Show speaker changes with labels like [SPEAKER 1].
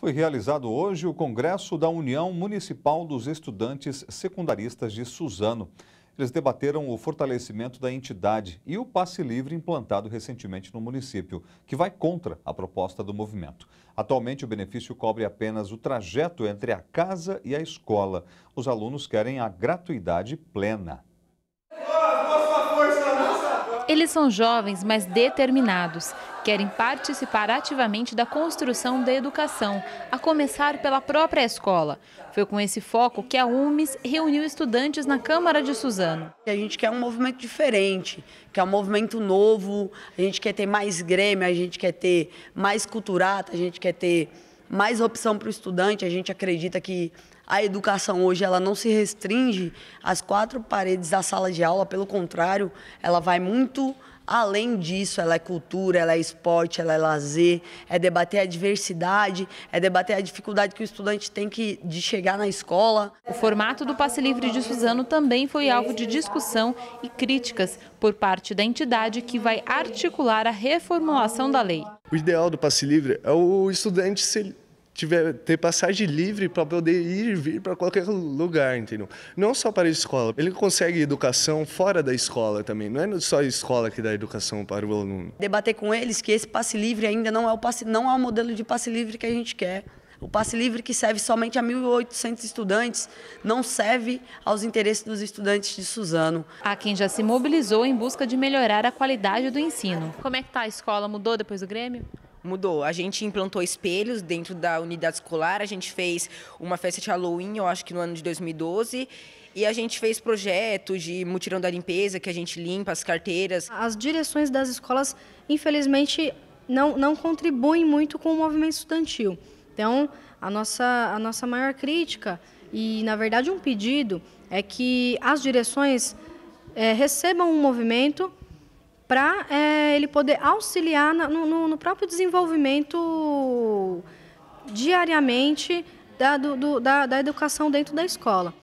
[SPEAKER 1] Foi realizado hoje o Congresso da União Municipal dos Estudantes Secundaristas de Suzano. Eles debateram o fortalecimento da entidade e o passe livre implantado recentemente no município, que vai contra a proposta do movimento. Atualmente, o benefício cobre apenas o trajeto entre a casa e a escola. Os alunos querem a gratuidade plena.
[SPEAKER 2] Eles são jovens, mas determinados. Querem participar ativamente da construção da educação, a começar pela própria escola. Foi com esse foco que a UMES
[SPEAKER 3] reuniu estudantes na Câmara de Suzano. A gente quer um movimento diferente, quer é um movimento novo, a gente quer ter mais grêmio, a gente quer ter mais culturata, a gente quer ter mais opção para o estudante. A gente acredita que a educação hoje ela não se restringe às quatro paredes da sala de aula, pelo contrário, ela vai muito além disso, ela é cultura, ela é esporte, ela é lazer, é debater a diversidade, é debater a dificuldade que o estudante tem que, de chegar na escola. O formato do
[SPEAKER 2] passe livre de Suzano também foi alvo de discussão e críticas por parte da entidade que vai articular a reformulação da lei.
[SPEAKER 4] O ideal do passe livre é o estudante tiver, ter passagem livre para poder ir e vir para qualquer lugar, entendeu? Não só para a escola. Ele consegue educação fora da escola também. Não é só a escola que dá educação para o aluno.
[SPEAKER 3] Debater com eles que esse passe livre ainda não é o passe, não é o modelo de passe livre que a gente quer. O passe livre que serve somente a 1.800 estudantes não serve aos interesses dos estudantes de Suzano. Há quem já se mobilizou em busca de melhorar a
[SPEAKER 2] qualidade do ensino.
[SPEAKER 3] Como é que tá a escola? Mudou depois do Grêmio? Mudou. A gente implantou espelhos dentro da unidade escolar, a gente fez uma festa de Halloween, eu acho que no ano de 2012. E a gente fez projetos de mutirão da limpeza, que a gente limpa as carteiras. As
[SPEAKER 5] direções das escolas, infelizmente, não, não contribuem muito com o movimento estudantil. Então, a nossa, a nossa maior crítica e, na verdade, um pedido é que as direções é, recebam um movimento para é, ele poder auxiliar na, no, no, próprio desenvolvimento diariamente da, do, da, da educação dentro da escola.